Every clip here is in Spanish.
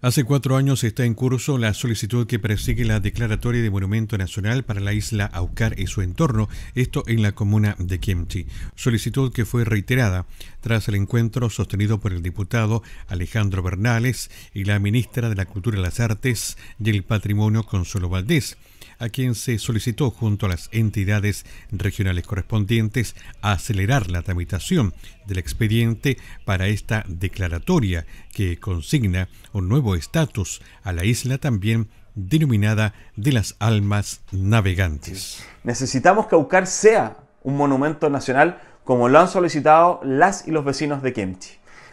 Hace cuatro años está en curso la solicitud que persigue la Declaratoria de Monumento Nacional para la isla Aucar y su entorno, esto en la comuna de Quemchi. solicitud que fue reiterada tras el encuentro sostenido por el diputado Alejandro Bernales y la ministra de la Cultura, las Artes y el Patrimonio, Consuelo Valdés a quien se solicitó junto a las entidades regionales correspondientes acelerar la tramitación del expediente para esta declaratoria que consigna un nuevo estatus a la isla también denominada de las almas navegantes. Necesitamos que Aucar sea un monumento nacional como lo han solicitado las y los vecinos de Kemchi.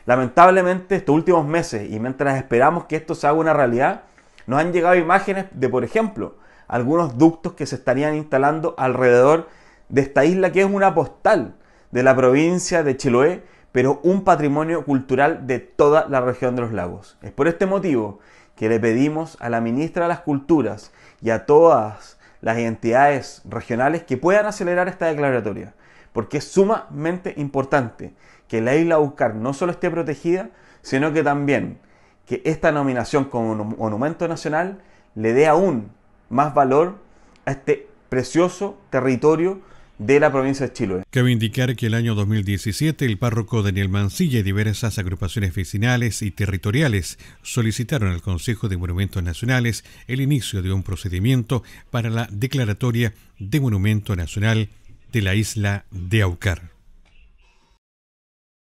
Lamentablemente, estos últimos meses y mientras esperamos que esto se haga una realidad, nos han llegado imágenes de, por ejemplo, algunos ductos que se estarían instalando alrededor de esta isla que es una postal de la provincia de Chiloé, pero un patrimonio cultural de toda la región de los lagos. Es por este motivo que le pedimos a la ministra de las Culturas y a todas las entidades regionales que puedan acelerar esta declaratoria, porque es sumamente importante que la isla Buscar no solo esté protegida, sino que también que esta nominación como monumento nacional le dé aún más valor a este precioso territorio de la provincia de Chile. Cabe indicar que el año 2017 el párroco Daniel Mancilla y diversas agrupaciones vecinales y territoriales solicitaron al Consejo de Monumentos Nacionales el inicio de un procedimiento para la declaratoria de Monumento Nacional de la isla de Aucar.